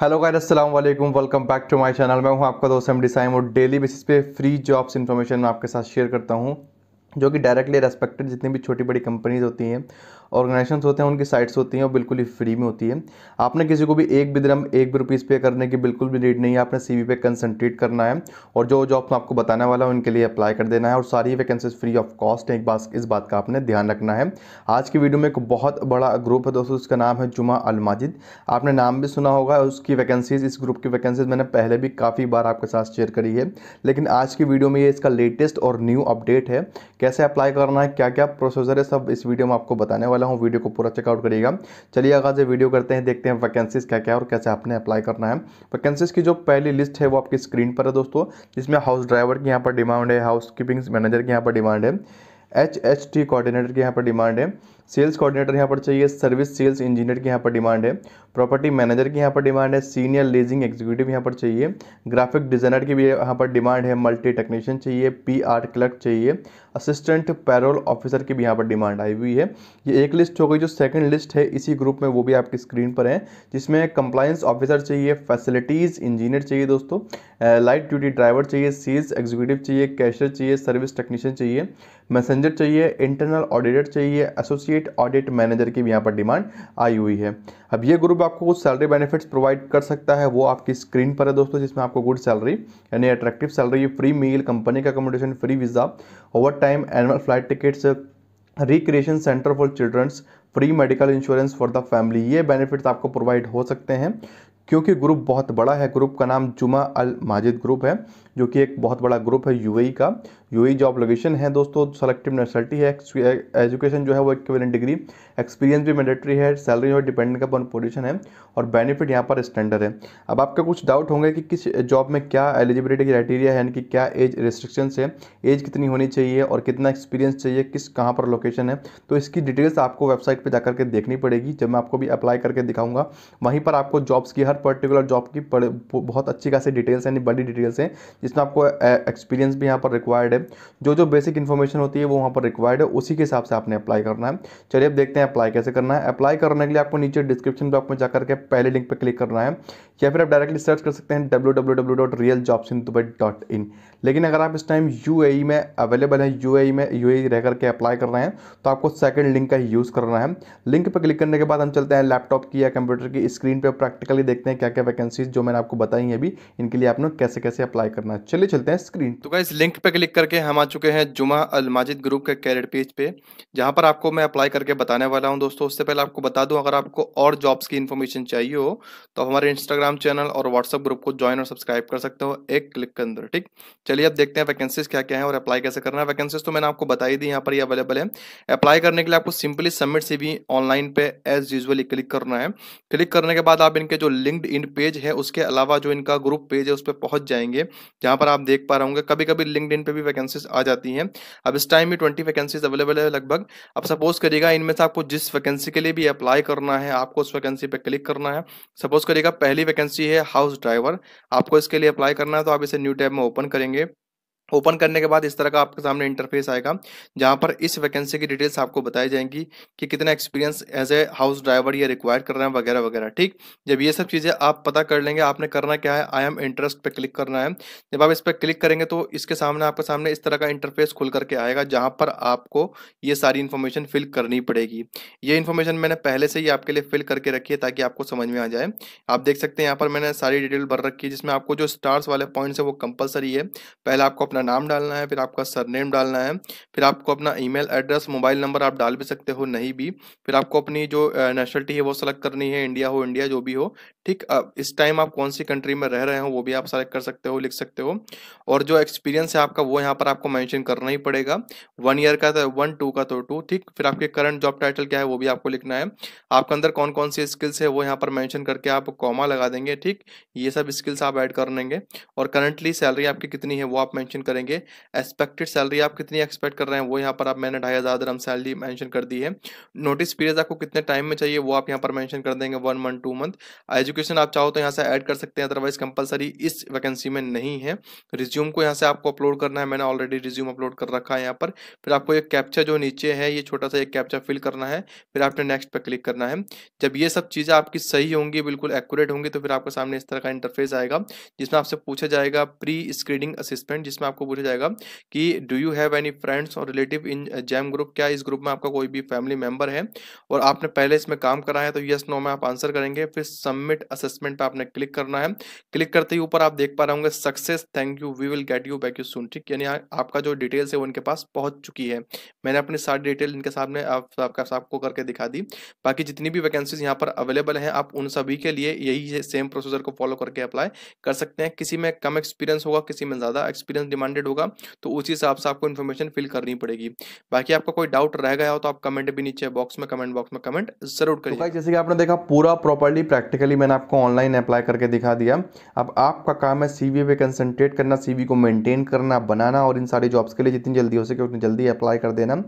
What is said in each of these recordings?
hello guys अस्सलाम वालेकुम welcome back to my channel मैं हूं आपका दोस्त एम डिसाइम और डेली बेसिस पे फ्री जॉब्स इन्फॉर्मेशन मैं आपके साथ शेयर करता हूं जो कि डायरेक्टली रेस्पेक्टेड जितनी भी छोटी बड़ी कंपनीज होती हैं ऑर्गेनाइजेशन होते हैं उनकी साइट्स होती हैं और बिल्कुल ही फ्री में होती है आपने किसी को भी एक भी दिन एक भी रुपीज़ पे करने की बिल्कुल भी नीड नहीं है आपने सी पे कंसनट्रेट करना है और जो जॉब मैं आपको बताने वाला हूँ उनके लिए अप्लाई कर देना है और सारी वैकेंसीज फ्री ऑफ कॉस्ट है एक बात इस बात का आपने ध्यान रखना है आज की वीडियो में एक बहुत बड़ा ग्रुप है दोस्तों उसका नाम है जुमा अलमाजिद आपने नाम भी सुना होगा उसकी वैकेंसीज इस ग्रुप की वैकेंसीज मैंने पहले भी काफ़ी बार आपके साथ शेयर करी है लेकिन आज की वीडियो में ये इसका लेटेस्ट और न्यू अपडेट है कैसे अप्लाई करना है क्या क्या प्रोसीजर है सब इस वीडियो में आपको बताने वाला वाला हूँ वीडियो को पूरा चेकआउट करिएगा चलिए आगाज वीडियो करते हैं देखते हैं वैकेंसीज क्या क्या है और कैसे आपने अप्लाई करना है वैकेंसीज की जो पहली लिस्ट है वो आपकी स्क्रीन पर है दोस्तों जिसमें हाउस ड्राइवर की यहाँ पर डिमांड है हाउस मैनेजर की यहाँ पर डिमांड है एच एच टी कोऑर्डिनेटर की यहाँ पर डिमांड है सेल्स कोऑर्डिनेटर यहाँ पर चाहिए सर्विस सेल्स इंजीनियर की यहाँ पर डिमांड है प्रॉपर्टी मैनेजर की यहाँ पर डिमांड है सीनियर लेजिंग एग्जीक्यूटिव यहाँ पर चाहिए ग्राफिक डिजाइनर की भी यहाँ पर डिमांड है मल्टी टेक्नीशियन चाहिए पी आर क्लर्क चाहिए असिस्टेंट पैरोल ऑफिसर की भी यहाँ पर डिमांड आई हुई है ये एक लिस्ट हो गई जो सेकेंड लिस्ट है इसी ग्रुप में वो भी आपकी स्क्रीन पर है जिसमें कंप्लाइंस ऑफिसर चाहिए फैसिलिटीज़ इंजीनियर चाहिए दोस्तों लाइट ड्यूटी ड्राइवर चाहिए सेल्स एग्जीक्यूटिव चाहिए कैशियर चाहिए सर्विस टेक्नीशियन चाहिए मैसेंजर चाहिए इंटरनल ऑडिटर चाहिए एसोसिएट एसोसिएट ऑडिट मैनेजर की भी यहाँ पर डिमांड आई हुई है अब ये ग्रुप आपको कुछ सैलरी बेनिफिट्स प्रोवाइड कर सकता है वो आपकी स्क्रीन पर है दोस्तों जिसमें आपको गुड सैलरी यानी attractive salary free meal company का accommodation free visa overtime annual flight tickets recreation centre for childrens free medical insurance for the family ये बेनिफिट्स आपको प्रोवाइड हो सकते हैं क्योंकि ग्रुप बहुत बड़ा है ग्रुप का नाम जुमा अल माजिद ग्रुप है जो कि एक बहुत बड़ा ग्रुप है यूएई e का ही जॉब लोकेशन है दोस्तों सेलेक्टिव नेशनलिटी है एजुकेशन जो है वो एक डिग्री एक्सपीरियंस भी मैंडेटरी है सैलरी और डिपेंडेंट अपन पोजिशन है और बेनिफिट यहाँ पर स्टैंडर्ड है अब आपके कुछ डाउट होंगे कि किस जॉब में क्या एलिजिबिलिटी क्राइटेरिया है यानी कि क्या एज रिस्ट्रिक्शंस है एज कितनी होनी चाहिए और कितना एक्सपीरियंस चाहिए किस कहाँ पर लोकेशन है तो इसकी डिटेल्स आपको वेबसाइट पर जाकर के देखनी पड़ेगी जब मैं आपको भी अप्लाई करके दिखाऊंगा वहीं पर आपको जॉब्स की हर पर्टिकुलर जॉब की बहुत अच्छी खासी डिटेल्स यानी बड़ी डिटेल्स हैं जिसमें आपको एक्सपीरियंस भी यहाँ पर रिक्वायर्ड है है जो जो बेसिक इन्फॉर्मेशन होती है वो वहाँ पर रिक्वायर्ड है उसी के हिसाब से आपने अप्लाई करना है चलिए अब देखते हैं अप्लाई कैसे करना है अप्लाई करने के लिए आपको नीचे डिस्क्रिप्शन बॉक्स में जाकर के पहले लिंक पर क्लिक करना है या फिर आप डायरेक्टली सर्च कर सकते हैं डब्ल्यू लेकिन अगर आप इस टाइम यू e में अवेलेबल है यू में यू e रह करके अप्लाई कर रहे हैं तो आपको सेकेंड लिंक का यूज़ करना है लिंक पर क्लिक करने के बाद हम चलते हैं लैपटॉप की या कंप्यूटर की स्क्रीन पर प्रैक्टिकली देखते हैं क्या क्या वैकेंसीज जो मैंने आपको बताई हैं अभी इनके लिए आपने कैसे कैसे अप्लाई करना है चलिए चलते हैं स्क्रीन तो क्या लिंक पर क्लिक करके करके हम आ चुके हैं Juma Al Majid group career कैरियर पेज पे जहां पर आपको मैं अप्लाई करके बताने वाला हूं दोस्तों उससे पहले आपको बता दूं अगर आपको और जॉब्स की इन्फॉर्मेशन चाहिए हो तो हमारे इंस्टाग्राम चैनल और व्हाट्सअप ग्रुप को ज्वाइन और सब्सक्राइब कर सकते हो एक क्लिक के अंदर ठीक चलिए अब देखते हैं वैकेंसीज क्या क्या है और अप्लाई कैसे करना है वैकेंसीज तो मैंने आपको बताई दी यहाँ पर अवेलेबल है अप्लाई करने के लिए आपको सिंपली सबमिट से भी ऑनलाइन पे एज यूजली क्लिक करना है क्लिक करने के बाद आप इनके जो लिंक्ड इन पेज है उसके अलावा जो इनका ग्रुप पेज है उस पर पहुंच जाएंगे जहां पर आप देख पा रहे होंगे कभी कभी लिंकड पे भी वैकेंसीज आ जाती हैं अब इस टाइम भी ट्वेंटी वैकेंसीज अवेलेबल है लगभग अब सपोज करिएगा इनमें से आपको जिस वैकेंसी के लिए भी अप्लाई करना है आपको उस वैकेंसी पर क्लिक करना है सपोज करिएगा पहली वैकेंसी है हाउस ड्राइवर आपको इसके लिए अप्लाई करना है तो आप इसे न्यू टैब में ओपन करेंगे ओपन करने के बाद इस तरह का आपके सामने इंटरफेस आएगा जहां पर इस वैकेंसी की डिटेल्स आपको बताई जाएंगी कि कितना experience as a house driver ये रिक्वायर कर रहे हैं वगैरह वगैरह ठीक जब ये सब चीज़ें आप पता कर लेंगे आपने करना क्या है आई एम इंटरेस्ट पे क्लिक करना है जब आप इस पर क्लिक करेंगे तो इसके सामने आपके सामने इस तरह का इंटरफेस खुल करके आएगा जहाँ पर आपको ये सारी इन्फॉर्मेशन फिल करनी पड़ेगी ये इन्फॉर्मेशन मैंने पहले से ही आपके लिए फिल करके रखी है ताकि आपको समझ में आ जाए आप देख सकते हैं यहाँ पर मैंने सारी डिटेल भर रखी है जिसमें आपको जो स्टार्स वाले पॉइंट्स है वो कंपलसरी है पहले आपको अपना अपना नाम डालना है फिर आपका सरनेम डालना है फिर आपको अपना ईमेल एड्रेस मोबाइल नंबर आप डाल भी सकते हो नहीं भी फिर आपको अपनी जो नेशनलिटी है वो सेलेक्ट करनी है इंडिया हो इंडिया जो भी हो ठीक इस टाइम आप कौन सी कंट्री में रह रहे हो वो भी आप सेलेक्ट कर सकते हो लिख सकते हो और जो एक्सपीरियंस है आपका वो यहाँ पर आपको मैंशन करना ही पड़ेगा वन ईयर का तो वन टू का तो टू ठीक फिर आपके करंट जॉब टाइटल क्या है वो भी आपको लिखना है आपके अंदर कौन कौन सी स्किल्स है वो यहाँ पर मैंशन करके आप कॉमा लगा देंगे ठीक ये सब स्किल्स आप ऐड कर लेंगे और करंटली सैलरी आपकी कितनी है वो आप मैंशन करेंगे एक्सपेक्टेड सैलरी आप कितनी एक्सपेक्ट कर रहे हैं वो यहाँ पर आप मैंने ढाई हज़ार दरम सैलरी मैंशन कर दी है नोटिस पीरियड आपको कितने टाइम में चाहिए वो आप यहाँ पर मैंशन कर देंगे one month two month education आप चाहो तो यहाँ से ऐड कर सकते हैं अदरवाइज कंपलसरी इस वैकेंसी में नहीं है रिज्यूम को यहाँ से आपको अपलोड करना है मैंने ऑलरेडी रिज्यूम अपलोड कर रखा है यहाँ पर फिर आपको एक कैप्चा जो नीचे है ये छोटा सा एक कैप्चा फिल करना है फिर आपने नेक्स्ट पर क्लिक करना है जब ये सब चीज़ें आपकी सही होंगी बिल्कुल एक्यूरेट होंगी तो फिर आपके सामने इस तरह का इंटरफेस आएगा जिसमें आपसे पूछा जाएगा प्री स्क्रीनिंग असिस्टेंट जिसमें आप आपको पूछा जाएगा कि do you have any friends और रिलेटिव इन जैम ग्रुप क्या इस ग्रुप में आपका कोई भी फैमिली मेंबर है और आपने पहले इसमें काम करा है तो यस नो में आप आंसर करेंगे फिर सबमिट असेसमेंट पर आपने क्लिक करना है क्लिक करते ही ऊपर आप देख पा रहे होंगे success thank you we will get you back you soon ठीक यानी आपका जो डिटेल्स है वो इनके पास पहुंच चुकी है मैंने अपनी सारी डिटेल इनके सामने आपका आपको करके दिखा दी बाकी जितनी भी वैकेंसीज यहाँ पर अवेलेबल है आप उन सभी के लिए यही सेम प्रोसीजर को फॉलो करके अप्लाई कर सकते हैं किसी में कम एक्सपीरियंस होगा किसी में ज़्यादा एक्सपीरियंस डिमांड हंड्रेड होगा तो उसी हिसाब से आपको इन्फॉर्मेशन फिल करनी पड़ेगी बाकी आपका कोई डाउट रह गया हो तो आप कमेंट भी नीचे बॉक्स में कमेंट बॉक्स में कमेंट जरूर करिए तो जैसे कि आपने देखा पूरा प्रॉपरली प्रैक्टिकली मैंने आपको ऑनलाइन अप्लाई करके दिखा दिया अब आपका काम है सी पे कंसनट्रेट करना सी को मेनटेन करना बनाना और इन सारी जॉब्स के लिए जितनी जल्दी हो सके उतनी जल्दी अप्लाई कर देना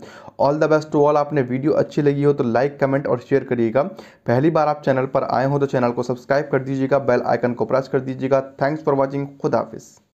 all the best to all आपने वीडियो अच्छी लगी हो तो लाइक कमेंट और शेयर करिएगा पहली बार आप चैनल पर आए हो तो चैनल को सब्सक्राइब कर दीजिएगा बेल आइकन को प्रेस कर दीजिएगा थैंक्स फॉर वॉचिंग खुदाफिस